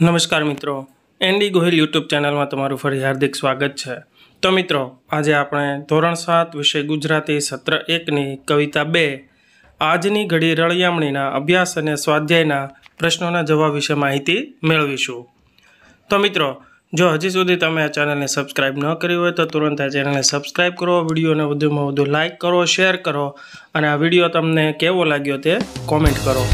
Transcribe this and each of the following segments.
નમસ્કાર મિત્રો ND Gohil YouTube ચેનલમાં તમારું ફરી હાર્દિક સ્વાગત છે તો મિત્રો આજે આપણે ધોરણ સાત વિષય ગુજરાતી સત્ર એકની કવિતા બે આજની ઘડી રળિયામણીના અભ્યાસ અને સ્વાધ્યાયના પ્રશ્નોના જવાબ વિશે માહિતી મેળવીશું તો મિત્રો જો હજી સુધી તમે આ ચેનલને સબસ્ક્રાઇબ ન કરી હોય તો તુરંત આ ચેનલને સબસ્ક્રાઇબ કરો વિડીયોને વધુમાં વધુ લાઇક કરો શેર કરો અને આ વિડીયો તમને કેવો લાગ્યો તે કોમેન્ટ કરો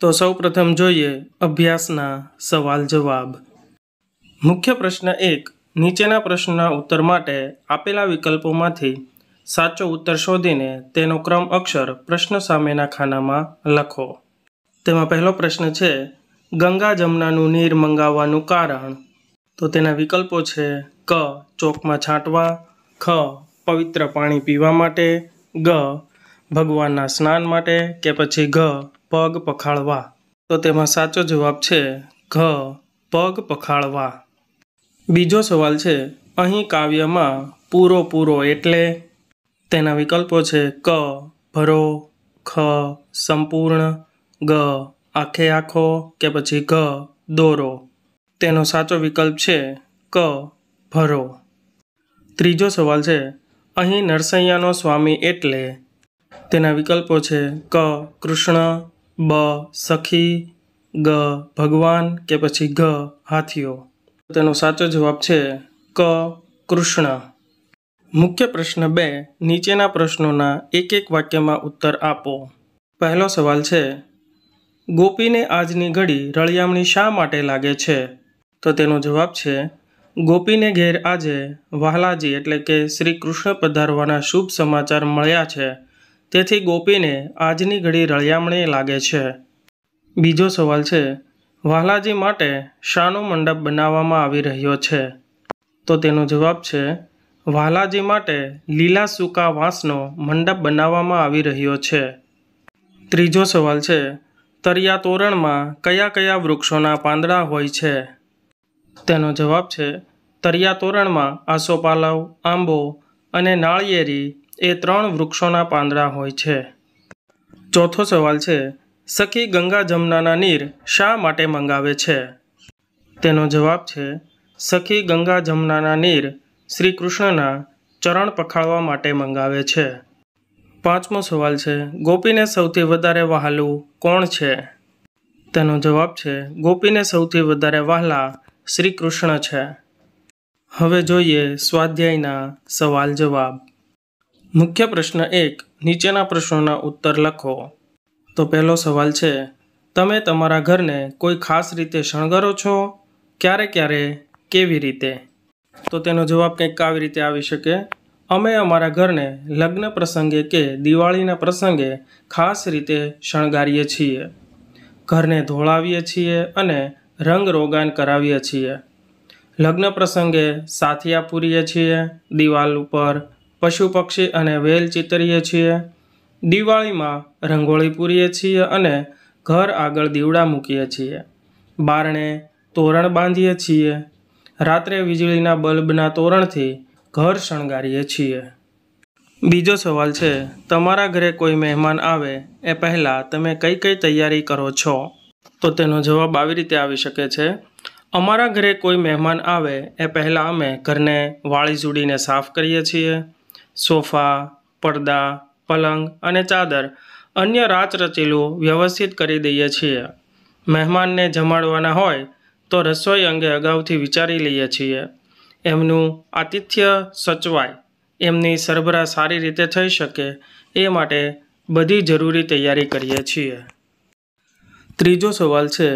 તો સૌ પ્રથમ જોઈએ અભ્યાસના સવાલ જવાબ મુખ્ય પ્રશ્ન એક નીચેના પ્રશ્નના ઉત્તર માટે આપેલા વિકલ્પોમાંથી સાચો ઉત્તર શોધીને તેનો ક્રમ અક્ષર પ્રશ્ન સામેના ખાનામાં લખો તેમાં પહેલો પ્રશ્ન છે ગંગા જમનાનું નીર મંગાવવાનું કારણ તો તેના વિકલ્પો છે ક ચોકમાં છાંટવા ખ પવિત્ર પાણી પીવા માટે ગ ભગવાનના સ્નાન માટે કે પછી ઘ પગ પખાળવા તો તેમાં સાચો જવાબ છે ઘ પગ પખાળવા બીજો સવાલ છે અહીં કાવ્યમાં પૂરો પૂરો એટલે તેના વિકલ્પો છે ક ભરો ખ સંપૂર્ણ ગ આખે આખો કે પછી ઘ દોરો તેનો સાચો વિકલ્પ છે ક ભરો ત્રીજો સવાલ છે અહીં નરસૈયાનો સ્વામી એટલે તેના વિકલ્પો છે ક કૃષ્ણ બ સખી ગ ભગવાન કે પછી ઘ હાથીઓ તેનો સાચો જવાબ છે ક કૃષ્ણ મુખ્ય પ્રશ્ન બે નીચેના પ્રશ્નોના એક એક વાક્યમાં ઉત્તર આપો પહેલો સવાલ છે ગોપીને આજની ઘડી રળિયામણી શા માટે લાગે છે તો તેનો જવાબ છે ગોપીને ઘેર આજે વહાલાજી એટલે કે શ્રી કૃષ્ણ પધારવાના શુભ સમાચાર મળ્યા છે તેથી ગોપીને આજની ઘડી રળિયામણી લાગે છે બીજો સવાલ છે વાલાજી માટે શાનો મંડપ બનાવવામાં આવી રહ્યો છે તો તેનો જવાબ છે વાલાજી માટે લીલા સૂકા વાંસનો મંડપ બનાવવામાં આવી રહ્યો છે ત્રીજો સવાલ છે તરિયા તોરણમાં કયા કયા વૃક્ષોના પાંદડા હોય છે તેનો જવાબ છે તરિયા તોરણમાં આસોપાલવ આંબો અને નાળિયેરી એ ત્રણ વૃક્ષોના પાંદડા હોય છે ચોથો સવાલ છે સખી ગંગા જમનાના નીર શા માટે મંગાવે છે તેનો જવાબ છે સખી ગંગા જમનાના નીર શ્રી કૃષ્ણના ચરણ પખાળવા માટે મંગાવે છે પાંચમો સવાલ છે ગોપીને સૌથી વધારે વહાલું કોણ છે તેનો જવાબ છે ગોપીને સૌથી વધારે વહાલા શ્રી કૃષ્ણ છે હવે જોઈએ સ્વાધ્યાયના સવાલ જવાબ મુખ્ય પ્રશ્ન એક નીચેના પ્રશ્નોના ઉત્તર લખો તો પહેલો સવાલ છે તમે તમારા ઘરને કોઈ ખાસ રીતે શણગારો છો ક્યારે ક્યારે કેવી રીતે તો તેનો જવાબ કંઈક આવી રીતે આવી શકે અમે અમારા ઘરને લગ્ન પ્રસંગે કે દિવાળીના પ્રસંગે ખાસ રીતે શણગારીએ છીએ ઘરને ધોળાવીએ છીએ અને રંગ રોગાન કરાવીએ છીએ લગ્ન પ્રસંગે સાથિયા પૂરીએ છીએ દિવાલ ઉપર પશુ પક્ષી અને વેલ ચિતરીએ છીએ દિવાળીમાં રંગોળી પૂરીએ છીએ અને ઘર આગળ દીવડા મૂકીએ છીએ બારણે તોરણ બાંધીએ છીએ રાત્રે વીજળીના બલ્બના તોરણથી ઘર શણગારીએ છીએ બીજો સવાલ છે તમારા ઘરે કોઈ મહેમાન આવે એ પહેલાં તમે કઈ કઈ તૈયારી કરો છો તો તેનો જવાબ આવી રીતે આવી શકે છે અમારા ઘરે કોઈ મહેમાન આવે એ પહેલાં અમે ઘરને વાળી ઝૂડીને સાફ કરીએ છીએ સોફા પડદા પલંગ અને ચાદર અન્ય રાચ રચેલું વ્યવસ્થિત કરી દઈએ છીએ મહેમાનને જમાડવાના હોય તો રસોઈ અંગે અગાઉથી વિચારી લઈએ છીએ એમનું આતિથ્ય સચવાય એમની સરભરા સારી રીતે થઈ શકે એ માટે બધી જરૂરી તૈયારી કરીએ છીએ ત્રીજો સવાલ છે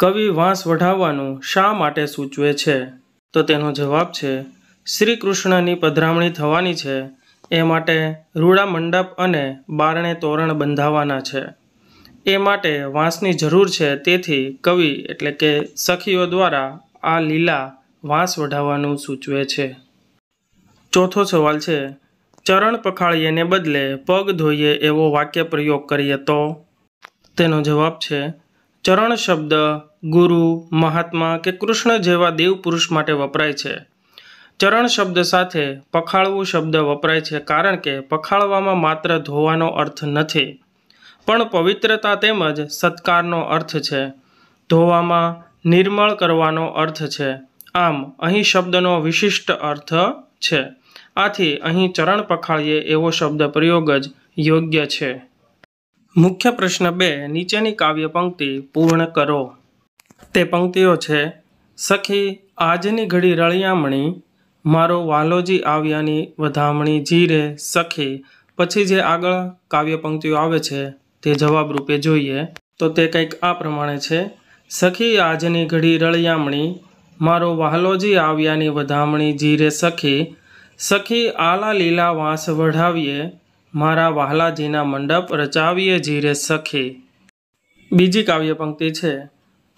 કવિ વાંસ વઢાવવાનું શા માટે સૂચવે છે તો તેનો જવાબ છે શ્રી કૃષ્ણની પધરામણી થવાની છે એ માટે રૂડા મંડપ અને બારણે તોરણ બંધાવાના છે એ માટે વાંસની જરૂર છે તેથી કવિ એટલે કે સખીઓ દ્વારા આ લીલા વાંસ વઢાવવાનું સૂચવે છે ચોથો સવાલ છે ચરણ પખાળીએને બદલે પગ ધોઈએ એવો વાક્ય પ્રયોગ કરીએ તો તેનો જવાબ છે ચરણ શબ્દ ગુરુ મહાત્મા કે કૃષ્ણ જેવા દેવ પુરુષ માટે વપરાય છે ચરણ શબ્દ સાથે પખાળવું શબ્દ વપરાય છે કારણ કે પખાળવામાં માત્ર ધોવાનો અર્થ નથી પણ પવિત્રતા તેમજ સત્કારનો અર્થ છે ધોવામાં નિર્મળ કરવાનો અર્થ છે આમ અહીં શબ્દનો વિશિષ્ટ અર્થ છે આથી અહીં ચરણ પખાળીએ એવો શબ્દ પ્રયોગ જ યોગ્ય છે મુખ્ય પ્રશ્ન બે નીચેની કાવ્ય પંક્તિ પૂર્ણ કરો તે પંક્તિઓ છે સખી આજની ઘડી રળિયામણી મારો વાલોજી આવ્યાની વધામણી જીરે સખી પછી જે આગળ કાવ્ય પંક્તિઓ આવે છે તે જવાબરૂપે જોઈએ તો તે કંઈક આ પ્રમાણે છે સખી આજની ઘડી રળિયામણી મારો વાલોજી આવ્યાની વધામણી જીરે સખી સખી આલા લીલા વાંસ વઢાવીએ મારા વાલાજીના મંડપ રચાવીએ જીરે સખી બીજી કાવ્ય પંક્તિ છે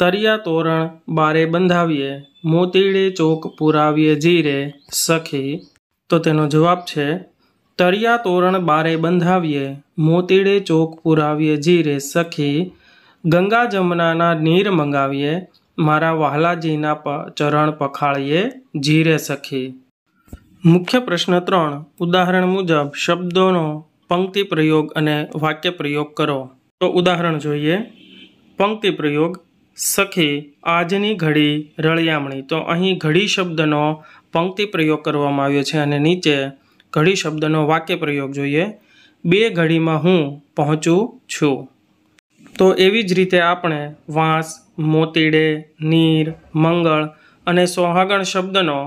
તરિયા તોરણ બારે બંધાવીએ મોતીડે ચોક પુરાવીએ જીરે સખી તો તેનો જવાબ છે તરિયા તોરણ બારે બંધાવીએ મોતીડે ચોક પુરાવીએ જીરે સખી ગંગા જમનાના નીર મંગાવીએ મારા પ ચરણ પખાળીએ જીરે સખી મુખ્ય પ્રશ્ન ત્રણ ઉદાહરણ મુજબ શબ્દોનો પંક્તિ પ્રયોગ અને વાક્ય પ્રયોગ કરો તો ઉદાહરણ જોઈએ પંક્તિ પ્રયોગ સખે આજની ઘડી રળિયામણી તો અહીં ઘડી શબ્દનો પંક્તિ પ્રયોગ કરવામાં આવ્યો છે અને નીચે ઘડી શબ્દનો વાક્ય પ્રયોગ જોઈએ બે ઘડીમાં હું પહોંચું છું તો એવી જ રીતે આપણે વાંસ મોતીડે નીર મંગળ અને સોહાગણ શબ્દનો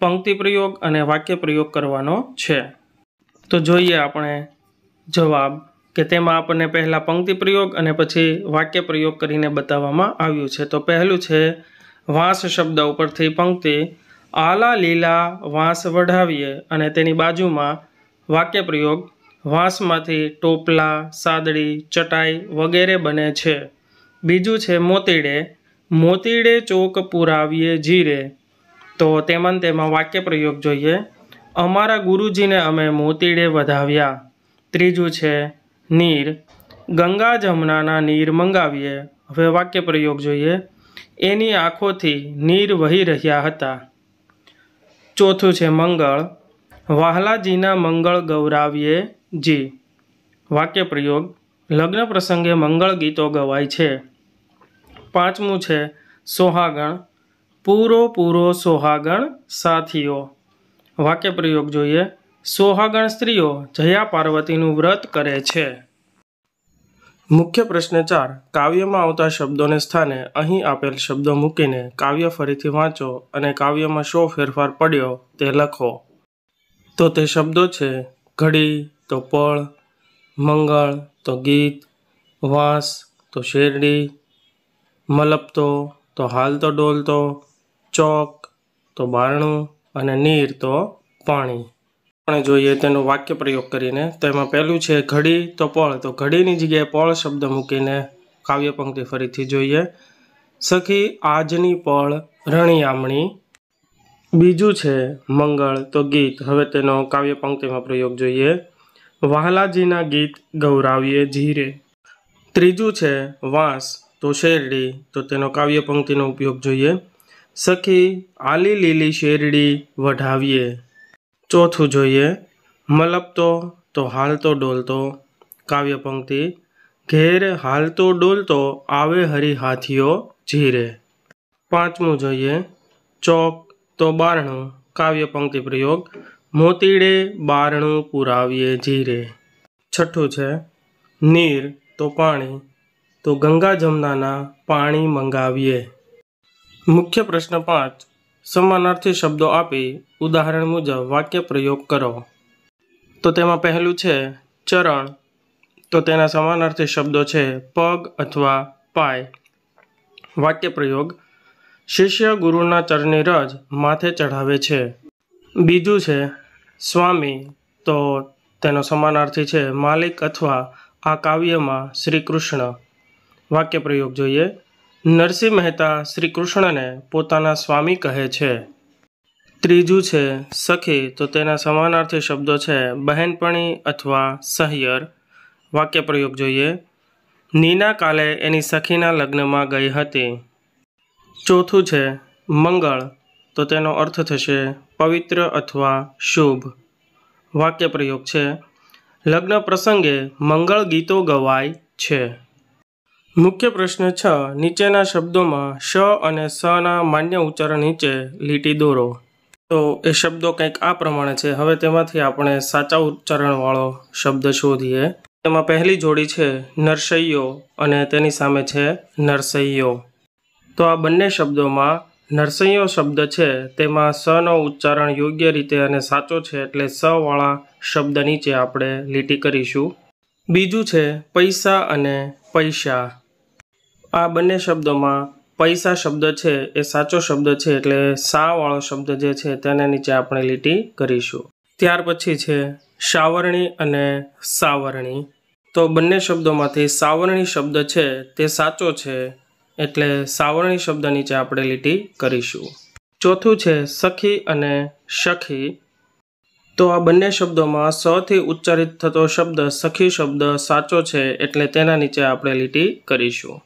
પંક્તિ પ્રયોગ અને વાક્ય પ્રયોગ કરવાનો છે તો જોઈએ આપણે જવાબ કે તેમાં આપણને પહેલાં પંક્તિ પ્રયોગ અને પછી વાક્ય પ્રયોગ કરીને બતાવવામાં આવ્યું છે તો પહેલું છે વાંસ શબ્દ ઉપરથી પંક્તિ આલા લીલા વાંસ વઢાવીએ અને તેની બાજુમાં વાક્ય પ્રયોગ વાંસમાંથી ટોપલા સાદડી ચટાઈ વગેરે બને છે બીજું છે મોતીડે મોતીડે ચોક પુરાવીએ જીરે તો તેમાં તેમાં વાક્ય પ્રયોગ જોઈએ અમારા ગુરુજીને અમે મોતીડે વધાવ્યા ત્રીજું છે નીર ગંગા જમનાના નીર મંગાવીએ હવે વાક્ય પ્રયોગ જોઈએ એની આંખોથી નીર વહી રહ્યા હતા ચોથું છે મંગળ વાહલાજીના મંગળ ગૌરાવીએ જી વાક્ય પ્રયોગ લગ્ન પ્રસંગે મંગળ ગીતો ગવાય છે પાંચમું છે સોહાગણ પૂરો પૂરો સોહાગણ સાથીઓ વાક્ય પ્રયોગ જોઈએ સોહાગણ સ્ત્રીઓ જયા પાર્વતીનું વ્રત કરે છે મુખ્ય પ્રશ્ન ચાર કાવ્યમાં આવતા શબ્દોને સ્થાને અહીં આપેલ શબ્દો મૂકીને કાવ્ય ફરીથી વાંચો અને કાવ્યમાં શો ફેરફાર પડ્યો તે લખો તો તે શબ્દો છે ઘડી તો પળ મંગળ તો ગીત વાંસ તો શેરડી મલપતો તો હાલતો ડોલતો ચોક તો બારણું અને નીર તો પાણી આપણે જોઈએ તેનો વાક્ય પ્રયોગ કરીને તો એમાં પહેલું છે ઘડી તો પળ તો ઘડીની જગ્યાએ પળ શબ્દ મૂકીને કાવ્ય પંક્તિ ફરીથી જોઈએ સખી આજની પળ રણિયામણી બીજું છે મંગળ તો ગીત હવે તેનો કાવ્ય પંક્તિમાં પ્રયોગ જોઈએ વહાલાજીના ગીત ગૌરાવીએ ધીરે ત્રીજું છે વાંસ તો શેરડી તો તેનો કાવ્ય પંક્તિનો ઉપયોગ જોઈએ સખી આલી લીલી શેરડી વઢાવીએ ચોથું જોઈએ મલપતો તો હાલતો ડોલતો કાવ્ય પંક્તિ ઘેર હાલતો ડોલતો આવે હરી હાથીઓ જીરે પાંચમું જોઈએ ચોક તો બારણું કાવ્ય પંક્તિ પ્રયોગ મોતીડે બારણું પુરાવીએ જીરે છઠ્ઠું છે નીર તો પાણી તો ગંગા જમનાના પાણી મંગાવીએ મુખ્ય પ્રશ્ન પાંચ સમાનાર્થી શબ્દો આપી ઉદાહરણ મુજબ વાક્ય પ્રયોગ કરો તો તેમાં પહેલું છે ચરણ તો તેના સમાનાર્થી શબ્દો છે પગ અથવા પાય વાક્ય પ્રયોગ શિષ્ય ગુરુના ચરણની રજ માથે ચઢાવે છે બીજું છે સ્વામી તો તેનો સમાનાર્થી છે માલિક અથવા આ કાવ્યમાં શ્રી કૃષ્ણ વાક્ય પ્રયોગ જોઈએ નરસિંહ મહેતા શ્રી કૃષ્ણને પોતાના સ્વામી કહે છે ત્રીજું છે સખી તો તેના સમાનાર્થી શબ્દો છે બહેનપણી અથવા સહિયર વાક્ય પ્રયોગ જોઈએ નીના કાલે એની સખીના લગ્નમાં ગઈ હતી ચોથું છે મંગળ તો તેનો અર્થ થશે પવિત્ર અથવા શુભ વાક્ય પ્રયોગ છે લગ્ન પ્રસંગે મંગળ ગીતો ગવાય છે મુખ્ય પ્રશ્ન છ નીચેના શબ્દોમાં શ અને સના માન્ય ઉચ્ચારણ નીચે લીટી દોરો તો એ શબ્દો કંઈક આ પ્રમાણે છે હવે તેમાંથી આપણે સાચા ઉચ્ચારણવાળો શબ્દ શોધીએ તેમાં પહેલી જોડી છે નરસૈયો અને તેની સામે છે નરસૈયો તો આ બંને શબ્દોમાં નરસૈયો શબ્દ છે તેમાં સનો ઉચ્ચારણ યોગ્ય રીતે અને સાચો છે એટલે સવાળા શબ્દ નીચે આપણે લીટી કરીશું બીજું છે પૈસા અને પૈસા આ બંને શબ્દોમાં પૈસા શબ્દ છે એ સાચો શબ્દ છે એટલે સાવાળો શબ્દ જે છે તેના નીચે આપણે લીટી કરીશું ત્યાર પછી છે સાવરણી અને સાવરણી તો બંને શબ્દોમાંથી સાવરણી શબ્દ છે તે સાચો છે એટલે સાવરણી શબ્દ નીચે આપણે લીટી કરીશું ચોથું છે સખી અને સખી તો આ બંને શબ્દોમાં સથી ઉચ્ચારિત થતો શબ્દ સખી શબ્દ સાચો છે એટલે તેના નીચે આપણે લીટી કરીશું